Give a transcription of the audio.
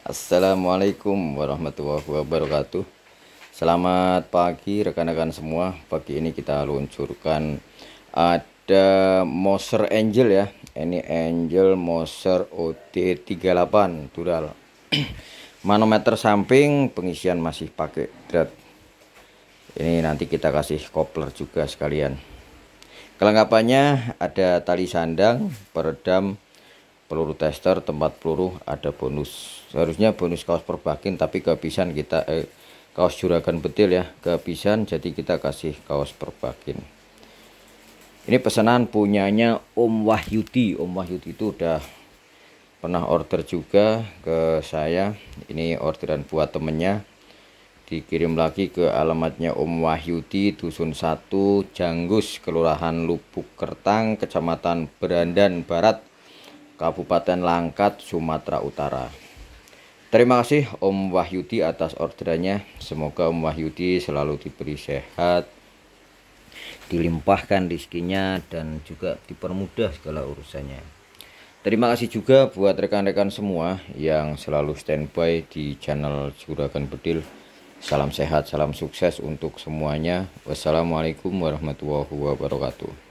Assalamualaikum warahmatullahi wabarakatuh Selamat pagi rekan-rekan semua Pagi ini kita luncurkan Ada Moser Angel ya Ini Angel Moser OT38 Dural Manometer samping pengisian masih pakai drat Ini nanti kita kasih kopler juga sekalian Kelengkapannya ada tali sandang, peredam, peluru tester tempat peluru ada bonus seharusnya bonus kaos perbakin tapi kehabisan kita eh, kaos juragan betil ya kehabisan jadi kita kasih kaos perbakin ini pesanan punyanya Om Wahyudi Om Wahyudi itu udah pernah order juga ke saya ini orderan buat temennya dikirim lagi ke alamatnya Om Wahyudi Dusun 1 Janggus Kelurahan Lubuk Kertang Kecamatan Berandan Barat Kabupaten Langkat, Sumatera Utara. Terima kasih Om Wahyudi atas orderannya. Semoga Om Wahyudi selalu diberi sehat, dilimpahkan rizkinya, dan juga dipermudah segala urusannya. Terima kasih juga buat rekan-rekan semua yang selalu standby di channel Juragan Bedil. Salam sehat, salam sukses untuk semuanya. Wassalamualaikum warahmatullahi wabarakatuh.